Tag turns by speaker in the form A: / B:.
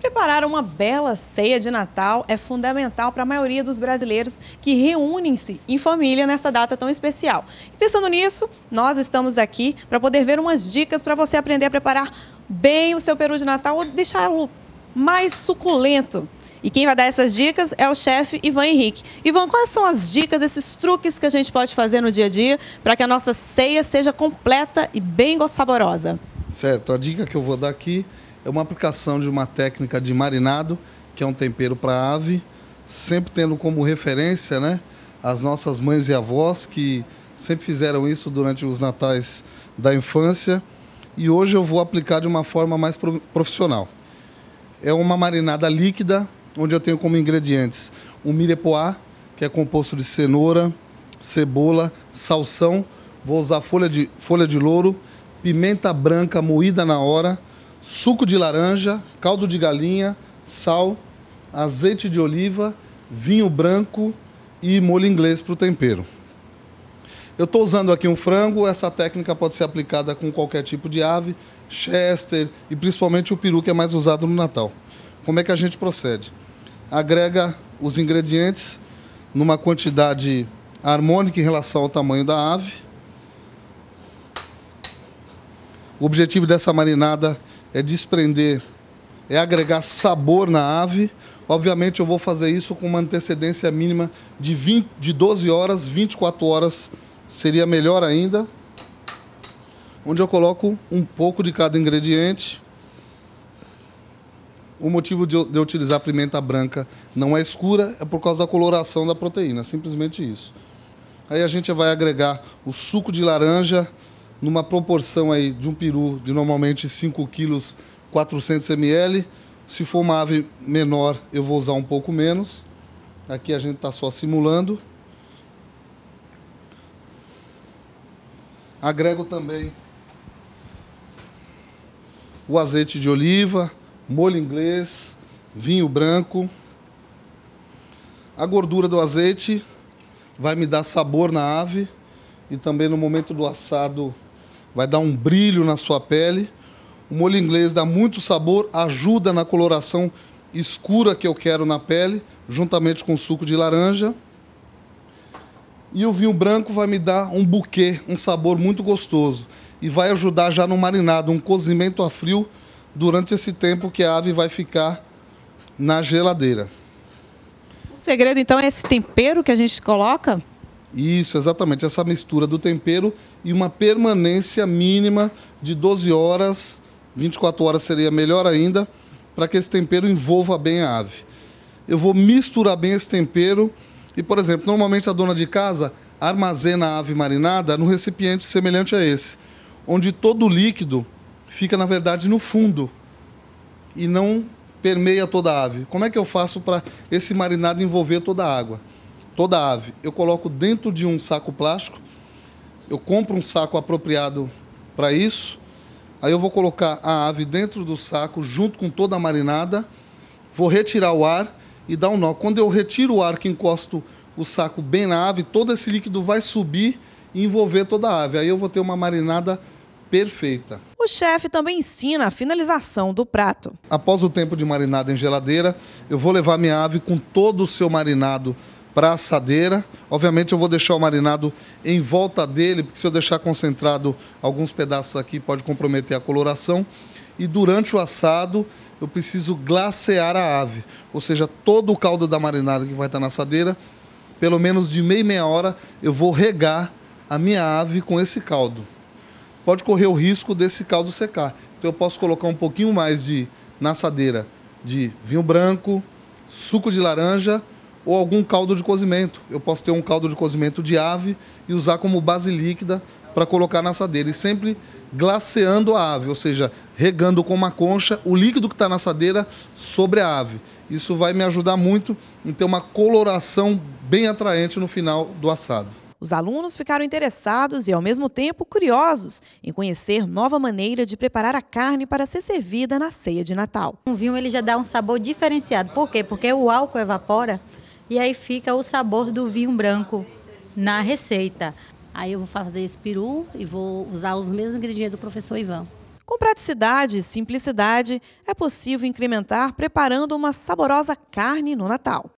A: Preparar uma bela ceia de Natal é fundamental para a maioria dos brasileiros que reúnem-se em família nessa data tão especial. E pensando nisso, nós estamos aqui para poder ver umas dicas para você aprender a preparar bem o seu peru de Natal ou deixá-lo mais suculento. E quem vai dar essas dicas é o chefe Ivan Henrique. Ivan, quais são as dicas, esses truques que a gente pode fazer no dia a dia para que a nossa ceia seja completa e bem saborosa?
B: Certo, a dica que eu vou dar aqui é uma aplicação de uma técnica de marinado, que é um tempero para ave, sempre tendo como referência né, as nossas mães e avós, que sempre fizeram isso durante os natais da infância. E hoje eu vou aplicar de uma forma mais profissional. É uma marinada líquida, onde eu tenho como ingredientes o mirepoá, que é composto de cenoura, cebola, salsão, vou usar folha de, folha de louro, pimenta branca moída na hora, suco de laranja, caldo de galinha, sal, azeite de oliva, vinho branco e molho inglês para o tempero. Eu estou usando aqui um frango, essa técnica pode ser aplicada com qualquer tipo de ave, chester e principalmente o peru que é mais usado no Natal. Como é que a gente procede? Agrega os ingredientes numa quantidade harmônica em relação ao tamanho da ave. O objetivo dessa marinada é é desprender, é agregar sabor na ave. Obviamente eu vou fazer isso com uma antecedência mínima de, 20, de 12 horas, 24 horas seria melhor ainda. Onde eu coloco um pouco de cada ingrediente. O motivo de eu, de eu utilizar pimenta branca não é escura, é por causa da coloração da proteína, é simplesmente isso. Aí a gente vai agregar o suco de laranja, numa proporção aí de um peru de normalmente 5 quilos, 400 ml. Se for uma ave menor, eu vou usar um pouco menos. Aqui a gente está só simulando. Agrego também o azeite de oliva, molho inglês, vinho branco. A gordura do azeite vai me dar sabor na ave e também no momento do assado vai dar um brilho na sua pele. O molho inglês dá muito sabor, ajuda na coloração escura que eu quero na pele, juntamente com o suco de laranja. E o vinho branco vai me dar um buquê, um sabor muito gostoso. E vai ajudar já no marinado, um cozimento a frio durante esse tempo que a ave vai ficar na geladeira. O segredo então é esse tempero que a gente coloca? Isso, exatamente. Essa mistura do tempero e uma permanência mínima de 12 horas, 24 horas seria melhor ainda, para que esse tempero envolva bem a ave. Eu vou misturar bem esse tempero e, por exemplo, normalmente a dona de casa armazena a ave marinada num recipiente semelhante a esse, onde todo o líquido fica, na verdade, no fundo e não permeia toda a ave. Como é que eu faço para esse marinado envolver toda a água? toda a ave, eu coloco dentro de um saco plástico, eu compro um saco apropriado para isso, aí eu vou colocar a ave dentro do saco, junto com toda a marinada, vou retirar o ar e dar um nó. Quando eu retiro o ar que encosto o saco bem na ave, todo esse líquido vai subir e envolver toda a ave. Aí eu vou ter uma marinada perfeita.
A: O chefe também ensina a finalização do prato.
B: Após o tempo de marinada em geladeira, eu vou levar minha ave com todo o seu marinado para assadeira. Obviamente eu vou deixar o marinado em volta dele, porque se eu deixar concentrado alguns pedaços aqui pode comprometer a coloração. E durante o assado eu preciso glacear a ave, ou seja, todo o caldo da marinada que vai estar na assadeira, pelo menos de meia e meia hora eu vou regar a minha ave com esse caldo. Pode correr o risco desse caldo secar. Então eu posso colocar um pouquinho mais de na assadeira de vinho branco, suco de laranja ou algum caldo de cozimento. Eu posso ter um caldo de cozimento de ave e usar como base líquida para colocar na assadeira. E sempre glaceando a ave, ou seja, regando com uma concha o líquido que está na assadeira sobre a ave. Isso vai me ajudar muito em ter uma coloração bem atraente no final do assado. Os
A: alunos ficaram interessados e, ao mesmo tempo, curiosos em conhecer nova maneira de preparar a carne para ser servida na ceia de Natal. O vinho ele já dá um sabor diferenciado. Por quê? Porque o álcool evapora e aí fica o sabor do vinho branco na receita. Aí eu vou fazer esse peru e vou usar os mesmos ingredientes do professor Ivan. Com praticidade e simplicidade, é possível incrementar preparando uma saborosa carne no Natal.